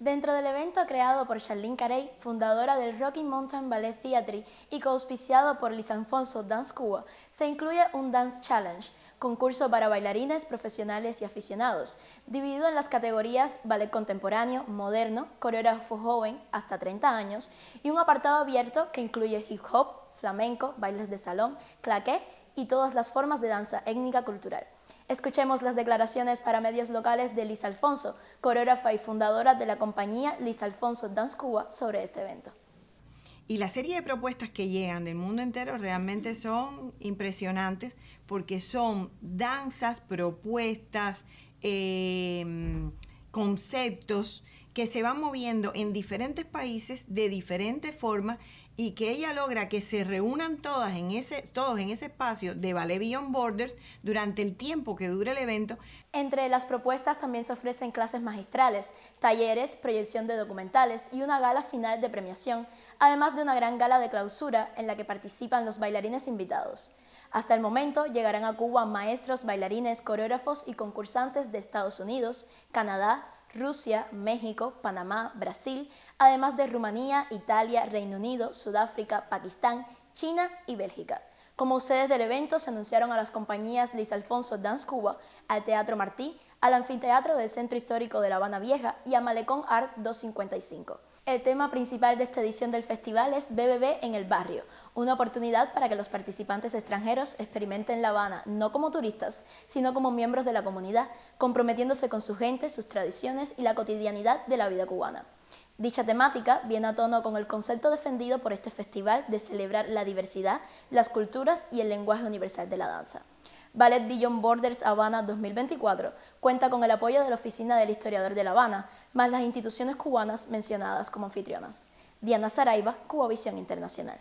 Dentro del evento creado por Charlene Carey, fundadora del Rocky Mountain Ballet Theatre y co-auspiciado por Liz Alfonso Dance Cuba, se incluye un Dance Challenge, concurso para bailarines profesionales y aficionados, dividido en las categorías ballet contemporáneo, moderno, coreógrafo joven hasta 30 años y un apartado abierto que incluye hip hop, flamenco, bailes de salón, claqué y todas las formas de danza étnica cultural. Escuchemos las declaraciones para medios locales de Liz Alfonso, coreógrafa y fundadora de la compañía Liz Alfonso Dance Cuba, sobre este evento. Y la serie de propuestas que llegan del mundo entero realmente son impresionantes porque son danzas, propuestas, eh, conceptos que se van moviendo en diferentes países de diferentes formas y que ella logra que se reúnan todas en ese, todos en ese espacio de Ballet Beyond Borders durante el tiempo que dura el evento. Entre las propuestas también se ofrecen clases magistrales, talleres, proyección de documentales y una gala final de premiación, además de una gran gala de clausura en la que participan los bailarines invitados. Hasta el momento llegarán a Cuba maestros, bailarines, coreógrafos y concursantes de Estados Unidos, Canadá, Rusia, México, Panamá, Brasil, además de Rumanía, Italia, Reino Unido, Sudáfrica, Pakistán, China y Bélgica. Como sedes del evento se anunciaron a las compañías Luis Alfonso Dance Cuba, al Teatro Martí, al anfiteatro del Centro Histórico de La Habana Vieja y a Malecón Art 255. El tema principal de esta edición del festival es BBB en el barrio, una oportunidad para que los participantes extranjeros experimenten La Habana no como turistas, sino como miembros de la comunidad, comprometiéndose con su gente, sus tradiciones y la cotidianidad de la vida cubana. Dicha temática viene a tono con el concepto defendido por este festival de celebrar la diversidad, las culturas y el lenguaje universal de la danza. Ballet Beyond Borders Habana 2024 cuenta con el apoyo de la Oficina del Historiador de La Habana, más las instituciones cubanas mencionadas como anfitrionas. Diana Saraiva, Visión Internacional.